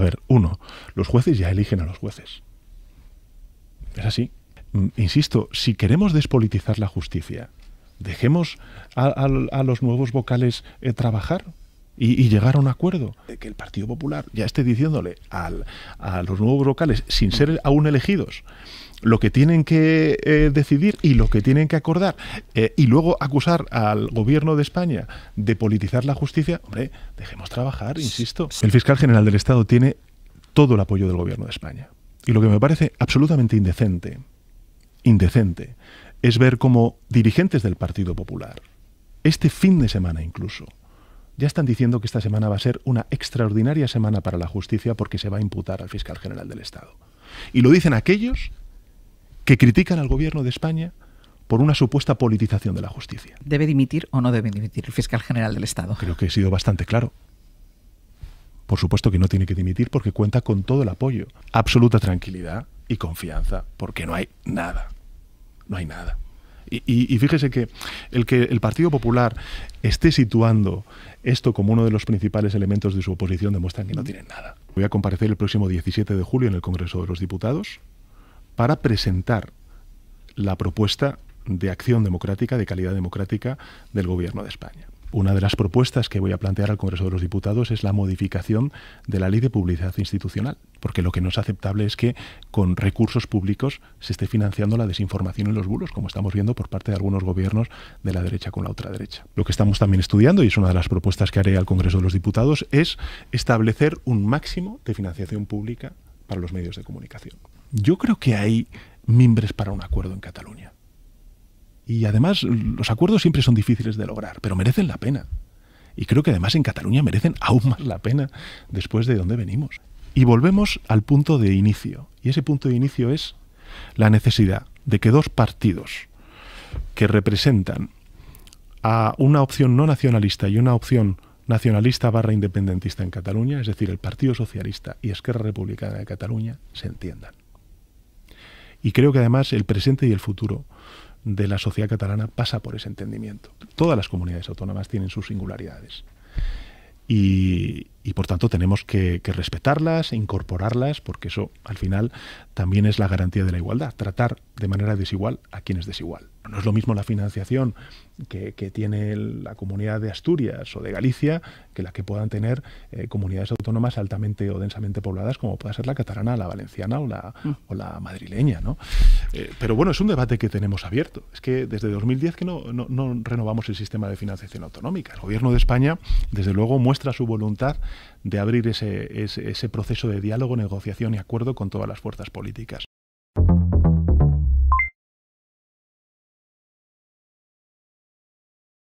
A ver, uno, los jueces ya eligen a los jueces. Es así. Mm, insisto, si queremos despolitizar la justicia, dejemos a, los nuevos vocales eh, trabajar y, llegar a un acuerdo. De eh, que el Partido Popular ya esté diciéndole a los nuevos vocales, sin ser aún elegidos, lo que tienen que eh, decidir y lo que tienen que acordar eh, y luego acusar al gobierno de España de politizar la justicia, hombre, dejemos trabajar, insisto. El fiscal general del Estado tiene todo el apoyo del gobierno de España. Y lo que me parece absolutamente indecente, indecente, es ver cómo dirigentes del Partido Popular, este fin de semana incluso, ya están diciendo que esta semana va a ser una extraordinaria semana para la justicia porque se va a imputar al fiscal general del Estado. Y lo dicen aquellos que critican al gobierno de España por una supuesta politización de la justicia. ¿Debe dimitir o no debe dimitir el fiscal general del Estado? Creo que he sido bastante claro. Por supuesto que no tiene que dimitir porque cuenta con todo el apoyo, absoluta tranquilidad y confianza, porque no hay nada. No hay nada. Y, fíjese que el que el Partido Popular esté situando esto como uno de los principales elementos de su oposición demuestra que no tienen nada. Voy a comparecer el próximo 17 de julio en el Congreso de los Diputados para presentar la propuesta de acción democrática, de calidad democrática del Gobierno de España. Una de las propuestas que voy a plantear al Congreso de los Diputados es la modificación de la ley de publicidad institucional, porque lo que no es aceptable es que con recursos públicos se esté financiando la desinformación y los bulos, como estamos viendo por parte de algunos gobiernos de la derecha con la otra derecha. Lo que estamos también estudiando, y es una de las propuestas que haré al Congreso de los Diputados, es establecer un máximo de financiación pública para los medios de comunicación. Yo creo que hay mimbres para un acuerdo en Cataluña. Y además, los acuerdos siempre son difíciles de lograr, pero merecen la pena. Y creo que además en Cataluña merecen aún más la pena después de donde venimos. Y volvemos al punto de inicio. Y ese punto de inicio es la necesidad de que dos partidos que representan a una opción no nacionalista y una opción nacionalista barra independentista en Cataluña, es decir, el Partido Socialista y Esquerra Republicana de Cataluña, se entiendan. Y creo que además el presente y el futuro de la sociedad catalana pasa por ese entendimiento. Todas las comunidades autónomas tienen sus singularidades. Y, y por tanto tenemos que, respetarlas respetarlas, incorporarlas, porque eso al final también es la garantía de la igualdad, tratar de manera desigual a quienes es desigual. No es lo mismo la financiación que, tiene la comunidad de Asturias o de Galicia que la que puedan tener eh, comunidades autónomas altamente o densamente pobladas como pueda ser la catalana, la valenciana o la, o la madrileña. Eh, pero bueno, es un debate que tenemos abierto. Es que desde 2010 que no, no renovamos el sistema de financiación autonómica. El gobierno de España, desde luego, muestra su voluntad de abrir ese, proceso de diálogo, negociación y acuerdo con todas las fuerzas políticas.